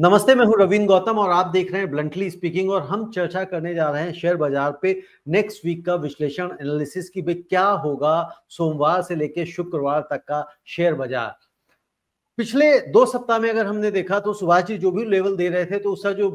नमस्ते मैं हूं रविंद्र गौतम और आप देख रहे हैं ब्लंटली स्पीकिंग और हम चर्चा करने जा रहे हैं शेयर बाजार पे नेक्स्ट वीक का विश्लेषण एनालिसिस की भी क्या होगा सोमवार से लेकर शुक्रवार तक का शेयर बाजार पिछले दो सप्ताह में अगर हमने देखा तो सुभाष जी जो भी लेवल दे रहे थे तो उसका जो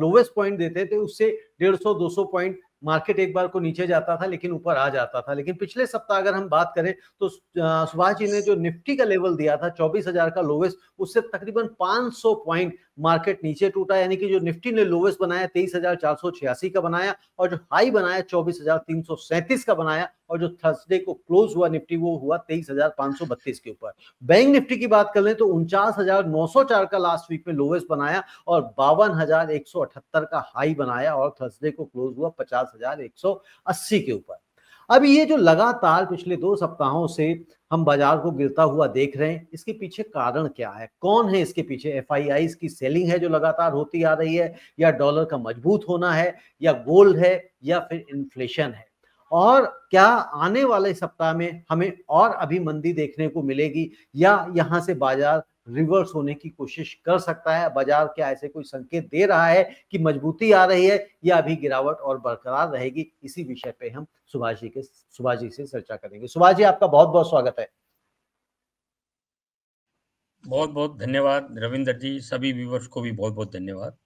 लोवेस्ट पॉइंट देते थे उससे डेढ़ सौ दो सौ पॉइंट मार्केट एक बार को नीचे जाता था लेकिन ऊपर आ जाता था लेकिन पिछले सप्ताह अगर हम बात करें तो सुभाष जी ने जो निफ्टी का लेवल दिया था 24,000 का लोवेस्ट उससे तकरीबन 500 पॉइंट मार्केट नीचे टूटा यानी कि जो निफ्टी ने लोवेस्ट बनाया तेईस का बनाया और जो हाई बनाया चौबीस का बनाया और जो थर्सडे को क्लोज हुआ निफ्टी वो हुआ तेईस के ऊपर बैंक निफ्टी की बात कर लें तो उनचास का लास्ट वीक में लोवेस्ट बनाया और बावन का हाई बनाया और थर्सडे को क्लोज हुआ पचास के ऊपर अब ये जो लगातार पिछले दो सप्ताहों से हम बाजार को गिरता हुआ देख रहे हैं इसके पीछे कारण क्या है कौन है इसके पीछे एफ की सेलिंग है जो लगातार होती आ रही है या डॉलर का मजबूत होना है या गोल्ड है या फिर इन्फ्लेशन है और क्या आने वाले सप्ताह में हमें और अभी मंदी देखने को मिलेगी या यहाँ से बाजार रिवर्स होने की कोशिश कर सकता है बाजार क्या ऐसे कोई संकेत दे रहा है कि मजबूती आ रही है या अभी गिरावट और बरकरार रहेगी इसी विषय पे हम सुभाष जी के सुभाष जी से चर्चा करेंगे सुभाष जी आपका बहुत बहुत स्वागत है बहुत बहुत धन्यवाद रविंदर जी सभी व्यूवर्स को भी बहुत बहुत धन्यवाद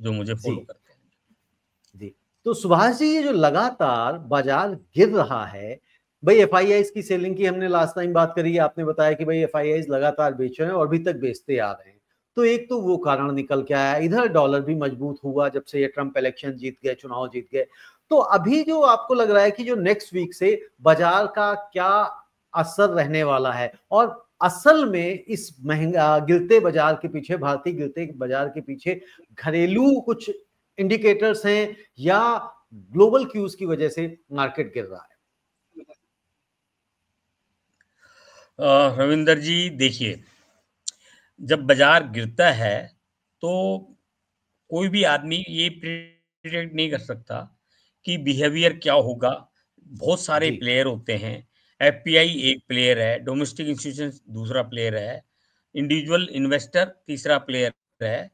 जो मुझे फॉलो करते हैं जी तो सुभाष जी ये जो लगातार बाजार गिर रहा है भाई एफ की सेलिंग की हमने लास्ट टाइम बात करी आपने बताया कि भाई एफ लगातार बेच रहे हैं और अभी तक बेचते आ रहे हैं तो एक तो वो कारण निकल के आया इधर डॉलर भी मजबूत हुआ जब से ये ट्रंप इलेक्शन जीत गए चुनाव जीत गए तो अभी जो आपको लग रहा है कि जो नेक्स्ट वीक से बाजार का क्या असर रहने वाला है और असल में इस महंगा गिरते बाजार के पीछे भारतीय गिरते बाजार के पीछे घरेलू कुछ इंडिकेटर्स हैं या ग्लोबल क्यूज की वजह से मार्केट गिर रहा है रविंदर जी देखिए जब बाजार गिरता है तो कोई भी आदमी ये प्रिडिक्ट नहीं कर सकता कि बिहेवियर क्या होगा बहुत सारे प्लेयर होते हैं एफ एक प्लेयर है डोमेस्टिक इंस्टीट्यूशन दूसरा प्लेयर है इंडिविजुअल इन्वेस्टर तीसरा प्लेयर है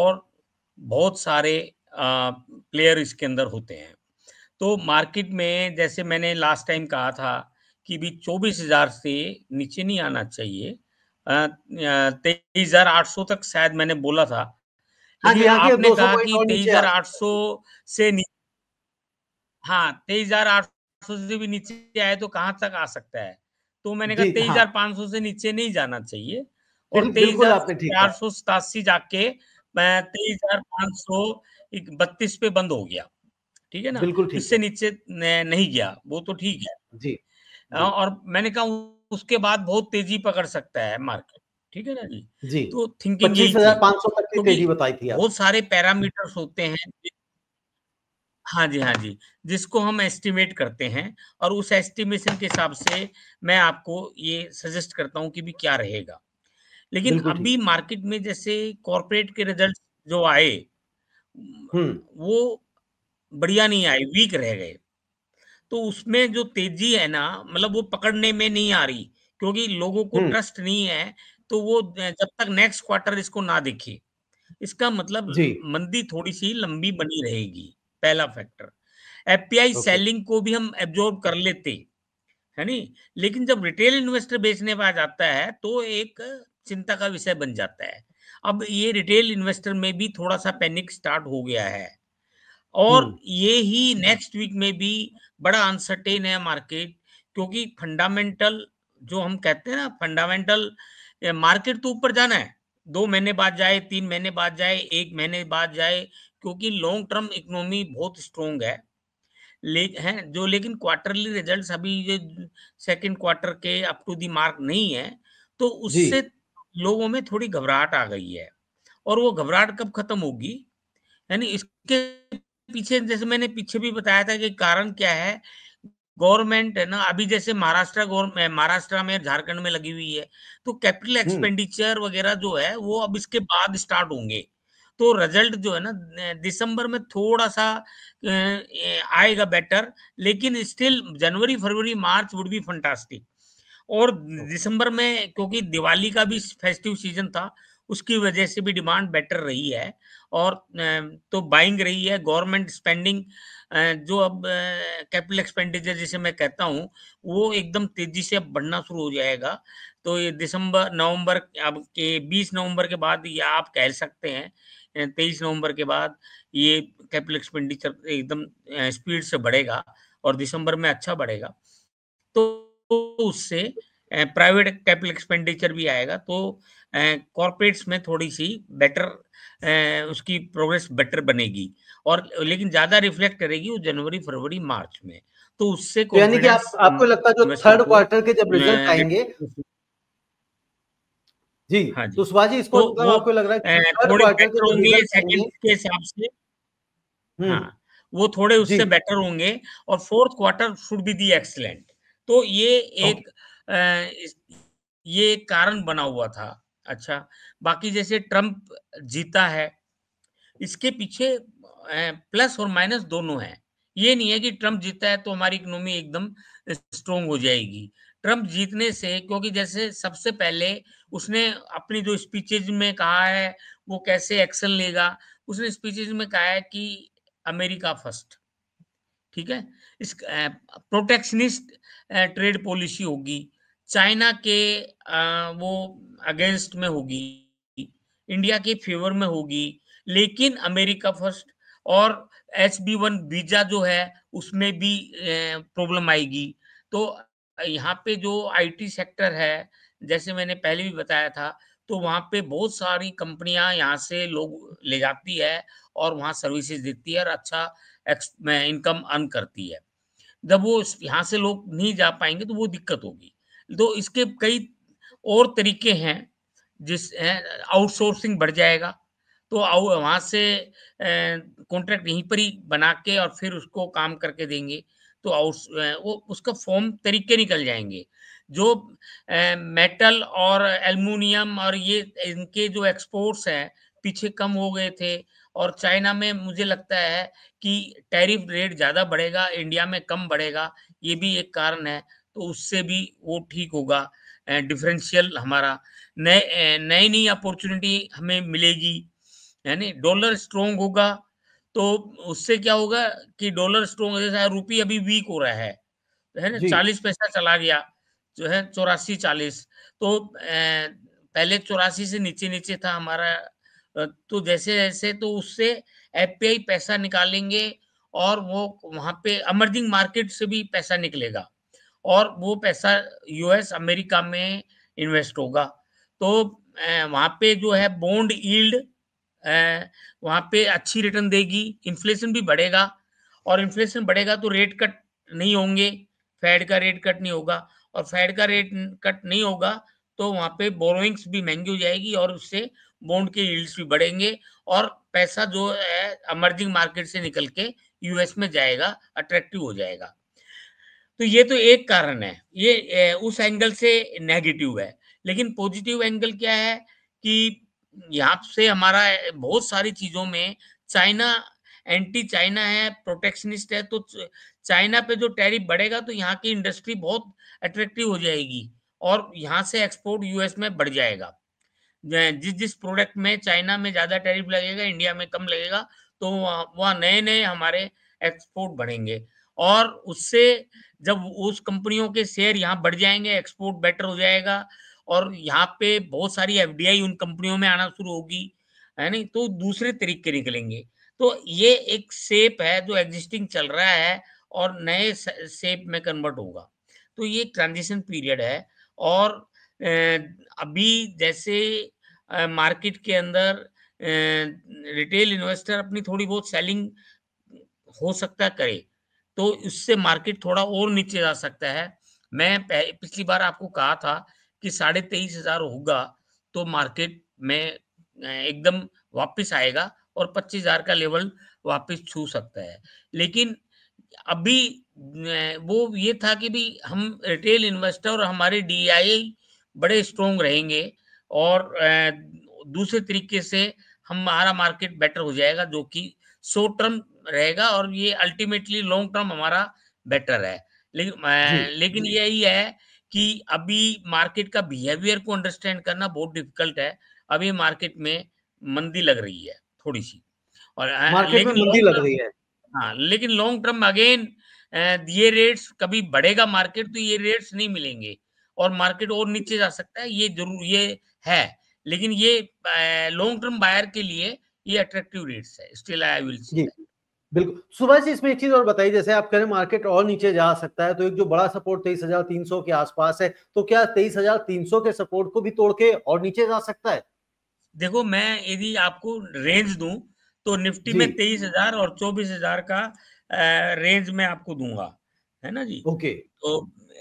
और बहुत सारे आ, प्लेयर इसके अंदर होते हैं तो मार्केट में जैसे मैंने लास्ट टाइम कहा था कि भी 24,000 से नीचे नहीं आना चाहिए तेईस हजार आठ सौ तक शायद मैंने बोला था आगे, हाँ आगे हाँ आपने कहा कि तेईस हजार आठ सौ से हाँ तेईस हजार आठ सौ से भी नीचे आए तो कहाँ तक आ सकता है तो मैंने कहा हाँ। तेईस हजार पांच सौ से नीचे नहीं जाना चाहिए और तेईस हजार चार सौ सतासी जाके तेईस हजार पांच सौ बत्तीस पे बंद हो गया ठीक है ना बिल्कुल इससे नीचे नहीं गया वो तो ठीक है जी हाँ, और मैंने कहा उसके बाद बहुत तेजी पकड़ सकता है मार्केट ठीक है ना जी जी तो थिंकिंग पाँच सौ तक की तो तेजी बताई थी बहुत सारे पैरामीटर्स होते हैं हाँ जी हाँ जी जिसको हम एस्टिमेट करते हैं और उस एस्टिमेशन के हिसाब से मैं आपको ये सजेस्ट करता हूँ कि भी क्या रहेगा लेकिन अभी मार्केट में जैसे कॉरपोरेट के रिजल्ट जो आए हम्म। वो बढ़िया नहीं आए वीक रह गए तो उसमें जो तेजी है ना मतलब वो पकड़ने में नहीं आ रही क्योंकि लोगों को ट्रस्ट हम्म। नहीं है तो वो जब तक नेक्स्ट क्वार्टर इसको ना देखे इसका मतलब मंदी थोड़ी सी लंबी बनी रहेगी पहला फैक्टर एफपीआई सेलिंग को भी हम एब्जॉर्ब कर लेते है नहीं लेकिन जब रिटेल इन्वेस्टर बेचने पर जाता है तो एक चिंता का विषय बन जाता है अब ये रिटेल इन्वेस्टर में भी थोड़ा सा पैनिक स्टार्ट हो गया है और हम्म। ये ही नेक्स्ट वीक में भी बड़ा अनसर्टेन है मार्केट क्योंकि फंडामेंटल जो हम कहते हैं ना फंडामेंटल मार्केट तो ऊपर जाना है दो महीने बाद जाए तीन महीने बाद जाए एक महीने बाद जाए क्योंकि लॉन्ग टर्म इकोनॉमी बहुत स्ट्रोंग है ले हैं जो लेकिन क्वार्टरली रिजल्ट्स अभी ये सेकंड क्वार्टर के अप टू दी मार्क नहीं है तो उससे लोगों में थोड़ी घबराहट आ गई है और वो घबराहट कब खत्म होगी यानी इसके पीछे जैसे मैंने पीछे भी बताया था कि कारण क्या है गवर्नमेंट है ना अभी जैसे महाराष्ट्र गवर्नमेंट महाराष्ट्र में झारखंड में लगी हुई है तो कैपिटल एक्सपेंडिचर वगैरह जो है वो अब इसके बाद स्टार्ट होंगे तो रिजल्ट जो है ना दिसंबर में थोड़ा सा आएगा बेटर लेकिन still January February March would be fantastic और दिसंबर में क्योंकि दिवाली का भी फेस्टिव सीजन था उसकी वजह से भी डिमांड बेटर रही है और तो बाइंग रही है गवर्नमेंट स्पेंडिंग जो अब कैपिटल एक्सपेंडिचर जिसे मैं कहता हूँ वो एकदम तेजी से अब बढ़ना शुरू हो जाएगा तो ये दिसंबर नवंबर अब के बीस नवंबर के बाद ये आप कह सकते हैं तेईस नवंबर के बाद ये कैपिटल एक्सपेंडिचर एकदम स्पीड से बढ़ेगा और दिसंबर में अच्छा बढ़ेगा तो उससे प्राइवेट कैपिटल एक्सपेंडिचर भी आएगा तो कॉरपोरेट्स में थोड़ी सी बेटर उसकी प्रोग्रेस बेटर बनेगी और लेकिन ज्यादा रिफ्लेक्ट करेगी वो जनवरी फरवरी मार्च में तो उससे तो यानी कि आप, आपको लगता है जो थर्ड क्वार्टर के जब रिजल्ट आएंगे जी हाँ जी तो जी इसको तो, मतलब आपको लग रहा है थोड़े बेटर होंगे सेकंड के हिसाब से हम्म। हाँ वो थोड़े उससे बेटर होंगे और fourth quarter should be the excellent तो ये एक ये कारण बना हुआ था अच्छा बाकी जैसे ट्रम्प जीता है इसके पीछे प्लस और माइनस दोनों है ये नहीं है कि ट्रम्प जीता है तो हमारी इकोनॉमी एकदम स्ट्रोंग हो जाएगी ट्रम्प जीतने से क्योंकि जैसे सबसे पहले उसने अपनी जो स्पीचेज में कहा है वो कैसे एक्शन लेगा उसने स्पीचेज में कहा है कि अमेरिका फर्स्ट ठीक है इस प्रोटेक्शनिस्ट ट्रेड पॉलिसी होगी चाइना के आ, वो अगेंस्ट में होगी इंडिया के फेवर में होगी लेकिन अमेरिका फर्स्ट और एच बी वन वीजा जो है उसमें भी प्रॉब्लम आएगी तो यहाँ पे जो आईटी सेक्टर है जैसे मैंने पहले भी बताया था तो वहाँ पे बहुत सारी कंपनियां यहाँ से लोग ले जाती है और वहाँ सर्विसेज देती है और अच्छा इनकम अर्न करती है जब वो यहाँ से लोग नहीं जा पाएंगे तो वो दिक्कत होगी तो इसके कई और तरीके हैं जिस आउटसोर्सिंग बढ़ जाएगा तो वहाँ से कॉन्ट्रैक्ट यहीं पर ही बना के और फिर उसको काम करके देंगे तो आउट वो उसका फॉर्म तरीके निकल जाएंगे जो ए, मेटल और एलमिनियम और ये इनके जो एक्सपोर्ट्स हैं पीछे कम हो गए थे और चाइना में मुझे लगता है कि टैरिफ रेट ज़्यादा बढ़ेगा इंडिया में कम बढ़ेगा ये भी एक कारण है तो उससे भी वो ठीक होगा डिफरेंशियल हमारा नए नई नई अपॉर्चुनिटी हमें मिलेगी यानी डॉलर स्ट्रोंग होगा तो उससे क्या होगा कि डॉलर स्ट्रोंग जैसा रुपये अभी वीक हो रहा है तो है ना चालीस पैसा चला गया जो है चौरासी चालीस तो पहले चौरासी से नीचे नीचे था हमारा तो जैसे जैसे तो उससे एफ पैसा निकालेंगे और वो वहां पे अमर्जिंग मार्केट से भी पैसा निकलेगा और वो पैसा यूएस अमेरिका में इन्वेस्ट होगा तो वहाँ पे जो है बॉन्ड ईल्ड वहाँ पे अच्छी रिटर्न देगी इन्फ्लेशन भी बढ़ेगा और इन्फ्लेशन बढ़ेगा तो रेट कट नहीं होंगे फेड का रेट कट नहीं होगा और फेड का रेट कट नहीं होगा तो वहाँ पे बोरोइंग्स भी महंगी हो जाएगी और उससे बॉन्ड के यील्ड्स भी बढ़ेंगे और पैसा जो है अमर्जिंग मार्केट से निकल के यूएस में जाएगा अट्रैक्टिव हो जाएगा तो ये तो एक कारण है ये उस एंगल से नेगेटिव है लेकिन पॉजिटिव एंगल क्या है कि यहाँ से हमारा बहुत सारी चीजों में चाइना एंटी चाइना है प्रोटेक्शनिस्ट है तो चाइना पे जो टैरिफ बढ़ेगा तो यहाँ की इंडस्ट्री बहुत अट्रैक्टिव हो जाएगी और यहाँ से एक्सपोर्ट यूएस में बढ़ जाएगा जिस जिस प्रोडक्ट में चाइना में ज्यादा टैरिफ लगेगा इंडिया में कम लगेगा तो वहाँ नए नए हमारे एक्सपोर्ट बढ़ेंगे और उससे जब उस कंपनियों के शेयर यहाँ बढ़ जाएंगे एक्सपोर्ट बेटर हो जाएगा और यहाँ पे बहुत सारी एफ उन कंपनियों में आना शुरू होगी है नहीं तो दूसरे तरीके निकलेंगे तो ये एक सेप है जो एग्जिस्टिंग चल रहा है और नए सेप में कन्वर्ट होगा तो ये ट्रांजिशन पीरियड है और अभी जैसे मार्केट के अंदर रिटेल इन्वेस्टर अपनी थोड़ी बहुत सेलिंग हो सकता करे तो उससे मार्केट थोड़ा और नीचे जा सकता है मैं पिछली बार आपको कहा था कि साढ़े तेईस हजार होगा तो मार्केट में एकदम वापस आएगा और पच्चीस हजार का लेवल वापस छू सकता है लेकिन अभी वो ये था कि भी हम रिटेल इन्वेस्टर और हमारे डी बड़े स्ट्रोंग रहेंगे और दूसरे तरीके से हमारा मार्केट बेटर हो जाएगा जो कि शॉर्ट टर्म रहेगा और ये अल्टीमेटली लॉन्ग टर्म हमारा बेटर है लेकिन लेकिन यही है कि अभी मार्केट का बिहेवियर को अंडरस्टैंड करना बहुत डिफिकल्ट है अभी मार्केट में मंदी लग रही है थोड़ी सी और लेकिन मंदी लग रही है हाँ लेकिन लॉन्ग टर्म अगेन ये रेट्स कभी बढ़ेगा मार्केट तो ये रेट्स नहीं मिलेंगे और मार्केट और नीचे जा सकता है ये जरूर ये है लेकिन ये लॉन्ग टर्म बायर के लिए ये अट्रैक्टिव रेट्स है स्टिल आई विल सी बिल्कुल सुबह से इसमें एक चीज और बताइए जैसे आप कह रहे मार्केट और नीचे जा सकता है तो एक जो बड़ा सपोर्ट तेईस हजार तीन सौ के आसपास है तो क्या तेईस हजार तीन सौ के सपोर्ट को भी तोड़ के और नीचे जा सकता है देखो मैं यदि आपको रेंज दूं तो निफ्टी में तेईस हजार और चौबीस हजार का रेंज में आपको दूंगा है ना जी ओके तो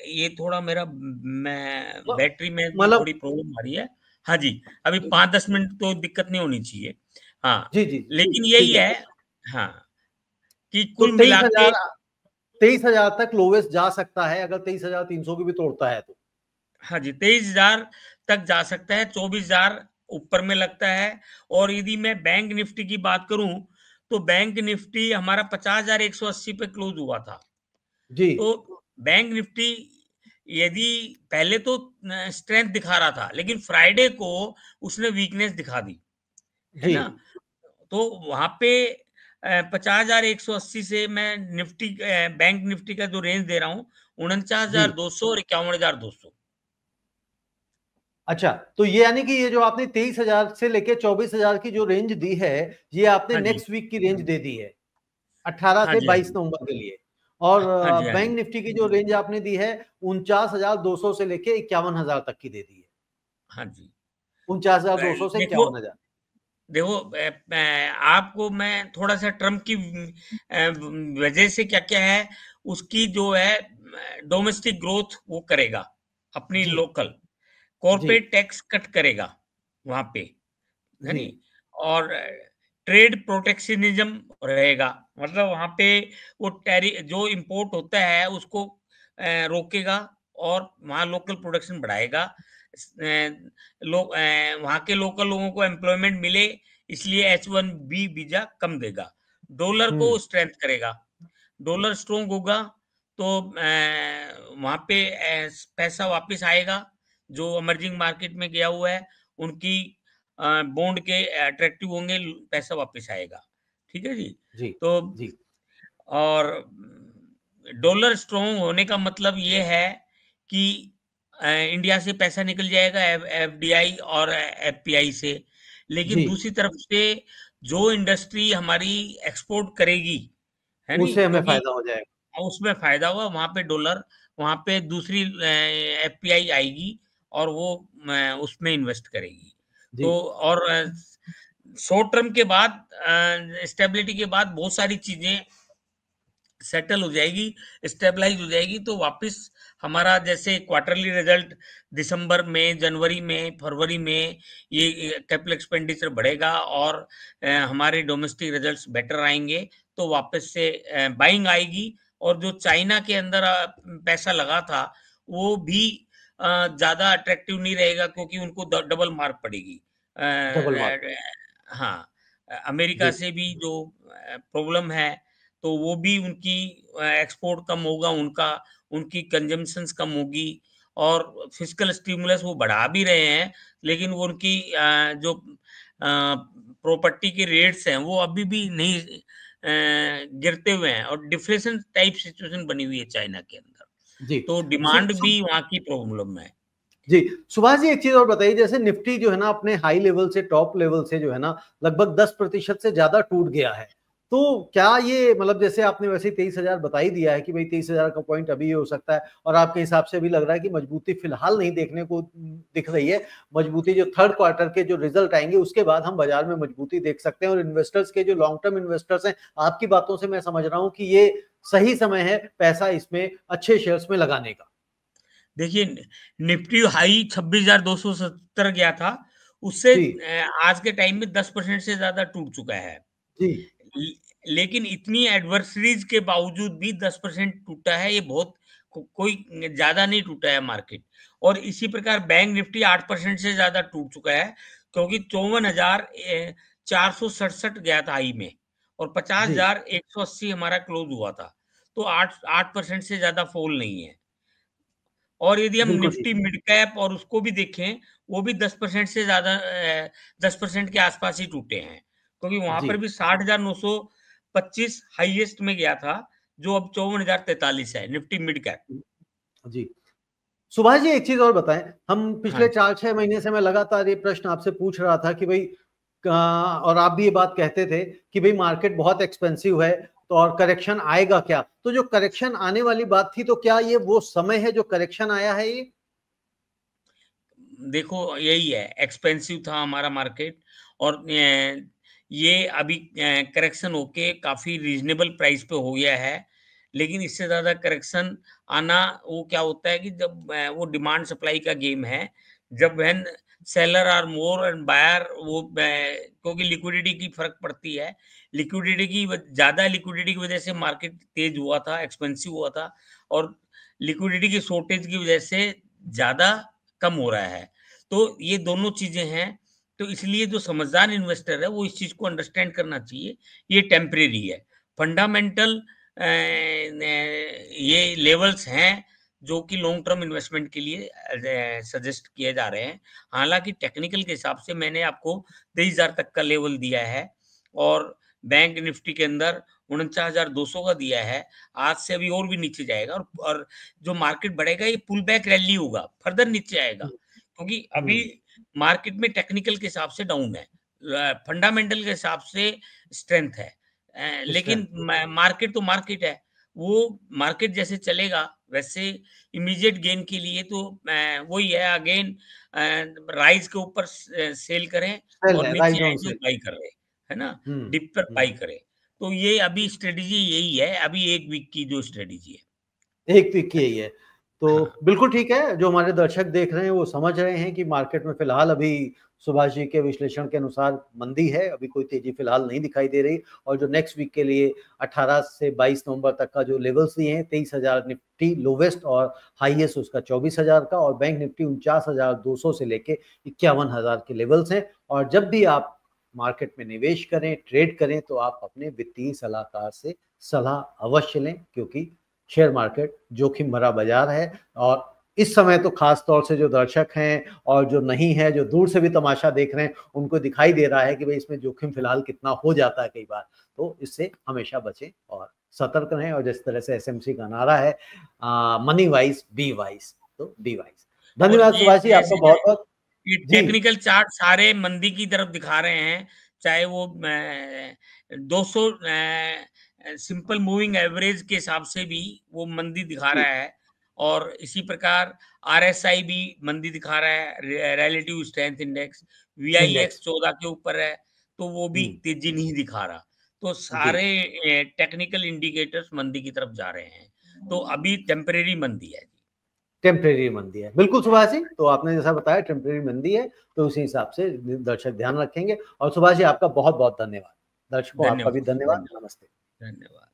ये थोड़ा मेरा मैं बैटरी हाँ, में मतलब थोड़ी प्रॉब्लम आ रही है हाँ जी अभी पांच दस मिनट तो दिक्कत नहीं होनी चाहिए हाँ जी जी लेकिन यही है हाँ कि तो कुल मिला के तेईस हजार तक लोवेस्ट जा सकता है अगर तेईस हजार तीन सौ की भी तोड़ता है तो हाँ जी तेईस हजार तक जा सकता है चौबीस हजार ऊपर में लगता है और यदि मैं बैंक निफ्टी की बात करूं तो बैंक निफ्टी हमारा पचास हजार एक सौ अस्सी पे क्लोज हुआ था जी तो बैंक निफ्टी यदि पहले तो स्ट्रेंथ दिखा रहा था लेकिन फ्राइडे को उसने वीकनेस दिखा दी है ना तो वहां पे पचास हजार एक सौ अस्सी से मैं निफ्टी बैंक निफ्टी का जो रेंज दे रहा हूँ उनचास हजार दो सौ और इक्यावन हजार दो सौ अच्छा तो ये यानी कि ये जो आपने तेईस हजार से लेके चौबीस हजार की जो रेंज दी है ये आपने नेक्स्ट हाँ वीक की रेंज दे दी है अठारह हाँ से हाँ बाईस नवंबर के लिए और हाँ हाँ बैंक निफ्टी की जो रेंज आपने दी है उनचास हजार दो सौ से लेके इक्यावन हजार तक की दे दी है हाँ जी उनचास हजार दो सौ से इक्यावन हजार देखो आपको मैं थोड़ा सा ट्रम्प की वजह से क्या क्या है उसकी जो है डोमेस्टिक ग्रोथ वो करेगा अपनी लोकल कॉर्पोरेट टैक्स कट करेगा वहां पे नहीं और ट्रेड प्रोटेक्शनिज्म रहेगा मतलब वहां पे वो टैरी जो इंपोर्ट होता है उसको रोकेगा और वहां लोकल प्रोडक्शन बढ़ाएगा लोग वहां के लोकल लोगों को एम्प्लॉयमेंट मिले इसलिए एच वन बी वीजा कम देगा डॉलर को स्ट्रेंथ हम्म। करेगा डॉलर स्ट्रोंग होगा तो वहां पे पैसा वापस आएगा जो इमर्जिंग मार्केट में गया हुआ है उनकी बॉन्ड के अट्रैक्टिव होंगे पैसा वापस आएगा ठीक है जी, जी तो जी और डॉलर स्ट्रोंग होने का मतलब ये है कि इंडिया से पैसा निकल जाएगा एफ और एफ से लेकिन दूसरी तरफ से जो इंडस्ट्री हमारी एक्सपोर्ट करेगी है उससे हमें फायदा हो जाएगा हाँ, उसमें फायदा हुआ वहां पे डॉलर वहां पे दूसरी एफ आएगी और वो उसमें इन्वेस्ट करेगी तो और शॉर्ट टर्म के बाद स्टेबिलिटी के बाद बहुत सारी चीजें सेटल हो जाएगी स्टेबलाइज हो जाएगी तो वापस हमारा जैसे क्वार्टरली रिजल्ट दिसंबर में जनवरी में फरवरी में ये कैपिटल एक्सपेंडिचर बढ़ेगा और हमारे डोमेस्टिक रिजल्ट्स बेटर आएंगे तो वापस से बाइंग आएगी और जो चाइना के अंदर पैसा लगा था वो भी ज्यादा अट्रैक्टिव नहीं रहेगा क्योंकि उनको डबल मार्क पड़ेगी डबल मार्क हाँ अमेरिका से भी जो प्रॉब्लम है तो वो भी उनकी एक्सपोर्ट कम होगा उनका उनकी कंजम्पशंस कम होगी और फिजिकल स्टिमुलस वो बढ़ा भी रहे हैं लेकिन वो उनकी जो प्रॉपर्टी के रेट्स हैं वो अभी भी नहीं गिरते हुए हैं और डिफ्लेशन टाइप सिचुएशन बनी हुई है चाइना के अंदर जी तो डिमांड भी वहां की प्रॉब्लम है जी सुभाष जी एक चीज और बताइए जैसे निफ्टी जो है ना अपने हाई लेवल से टॉप लेवल से जो है ना लगभग दस प्रतिशत से ज्यादा टूट गया है तो क्या ये मतलब जैसे आपने वैसे तेईस हजार बता ही दिया है कि भाई तेईस हजार का पॉइंट अभी ये हो सकता है और आपके हिसाब से भी लग रहा है कि मजबूती फिलहाल नहीं देखने को दिख रही है मजबूती जो थर्ड क्वार्टर के जो रिजल्ट आएंगे उसके बाद हम बाजार में मजबूती देख सकते हैं और इन्वेस्टर्स के जो लॉन्ग टर्म इन्वेस्टर्स हैं आपकी बातों से मैं समझ रहा हूँ कि ये सही समय है पैसा इसमें अच्छे शेयर्स में लगाने का देखिए निफ्टी हाई छब्बीस गया था उससे आज के टाइम में 10 परसेंट से ज्यादा टूट चुका है जी। लेकिन इतनी एडवर्सरीज के बावजूद भी दस परसेंट टूटा है ये बहुत को, कोई ज्यादा नहीं टूटा है मार्केट और इसी प्रकार बैंक निफ्टी आठ परसेंट से ज्यादा टूट चुका है क्योंकि चौवन हजार चार सौ सड़सठ गया था हाई में और पचास हजार एक सौ अस्सी हमारा क्लोज हुआ था तो आठ आठ परसेंट से ज्यादा फॉल नहीं है और यदि हम निफ्टी मिड कैप और उसको भी देखें वो भी दस परसेंट से ज्यादा दस परसेंट के आसपास ही टूटे हैं क्योंकि तो वहां पर भी साठ हजार नौ सौ पच्चीस हाइएस्ट में गया था जो अब चौवन हजार तैतालीस है निफ्टी मिड कैप जी सुभाष जी एक चीज और बताएं हम पिछले हाँ। चार छह महीने से मैं लगातार ये प्रश्न आपसे पूछ रहा था कि भाई और आप भी ये बात कहते थे कि भाई मार्केट बहुत एक्सपेंसिव है तो और करेक्शन आएगा क्या तो जो करेक्शन आने वाली बात थी तो क्या ये वो समय है जो करेक्शन आया है ये देखो यही है एक्सपेंसिव था हमारा मार्केट और ये अभी करेक्शन होके काफी रीजनेबल प्राइस पे हो गया है लेकिन इससे ज्यादा करेक्शन आना वो क्या होता है कि जब वो डिमांड सप्लाई का गेम है जब वह seller are more and buyer वो क्योंकि लिक्विडिटी की फर्क पड़ती है लिक्विडिटी की ज़्यादा लिक्विडिटी की वजह से मार्केट तेज हुआ था एक्सपेंसिव हुआ था और लिक्विडिटी की शॉर्टेज की वजह से ज़्यादा कम हो रहा है तो ये दोनों चीज़ें हैं तो इसलिए जो समझदार इन्वेस्टर है वो इस चीज़ को अंडरस्टैंड करना चाहिए ये टेम्परेरी है फंडामेंटल ये लेवल्स हैं जो कि लॉन्ग टर्म इन्वेस्टमेंट के लिए सजेस्ट किए जा रहे हैं हालांकि टेक्निकल के हिसाब से मैंने आपको तेईस हजार तक का लेवल दिया है और बैंक निफ्टी के अंदर उनचास हजार दो सौ का दिया है आज से अभी और भी नीचे जाएगा और, और जो मार्केट बढ़ेगा ये पुल बैक रैली होगा फर्दर नीचे आएगा क्योंकि तो अभी मार्केट में टेक्निकल के हिसाब से डाउन है फंडामेंटल के हिसाब से स्ट्रेंथ है लेकिन मार्केट तो मार्केट है वो मार्केट जैसे चलेगा वैसे इमीडिएट गेन के लिए तो वही है अगेन राइज के ऊपर सेल करें और नीचे बाई कर रहे है ना डिप हम्म, पर बाई हम्म। करें तो ये अभी स्ट्रेटेजी यही है अभी एक वीक की जो स्ट्रेटेजी है एक वीक की यही है तो हाँ। बिल्कुल ठीक है जो हमारे दर्शक देख रहे हैं वो समझ रहे हैं कि मार्केट में फिलहाल अभी सुभाष जी के विश्लेषण के अनुसार मंदी है अभी कोई तेजी फिलहाल नहीं दिखाई दे रही और जो नेक्स्ट वीक के लिए 18 से 22 नवंबर तक का जो लेवल्स दिए हैं तेईस हजार निफ्टी लोवेस्ट और हाईएस्ट उसका चौबीस हजार का और बैंक निफ्टी उनचास हजार दो सौ से लेके इक्यावन हजार के लेवल्स हैं और जब भी आप मार्केट में निवेश करें ट्रेड करें तो आप अपने वित्तीय सलाहकार से सलाह अवश्य लें क्योंकि शेयर मार्केट जोखिम भरा बाजार है और इस समय तो खास तौर से जो दर्शक हैं और जो नहीं है जो दूर से भी तमाशा देख रहे हैं उनको दिखाई दे रहा है कि भाई इसमें जोखिम फिलहाल कितना हो जाता है कई बार तो इससे हमेशा बचें और सतर्क रहें और जिस तरह से सी का नारा है मनी वाइज बी वाइज तो बी वाइज धन्यवाद सुभाष जी आपको बहुत बहुत टेक्निकल चार्ट सारे मंदी की तरफ दिखा रहे हैं चाहे वो दो सौ सिंपल मूविंग एवरेज के हिसाब से भी वो मंदी दिखा रहा है और इसी प्रकार आरएसआई भी मंदी दिखा रहा है रिलेटिव स्ट्रेंथ इंडेक्स वीआईएक्स चौदह के ऊपर है तो वो भी हम्म। तेजी नहीं दिखा रहा तो सारे टेक्निकल इंडिकेटर्स मंदी की तरफ जा रहे हैं तो अभी टेम्परेरी मंदी है टेम्परेरी मंदी है बिल्कुल सुभाष जी तो आपने जैसा बताया टेम्परेरी मंदी है तो उसी हिसाब से दर्शक ध्यान रखेंगे और सुभाष जी आपका बहुत बहुत धन्यवाद दर्शकों आपका भी धन्यवाद नमस्ते धन्यवाद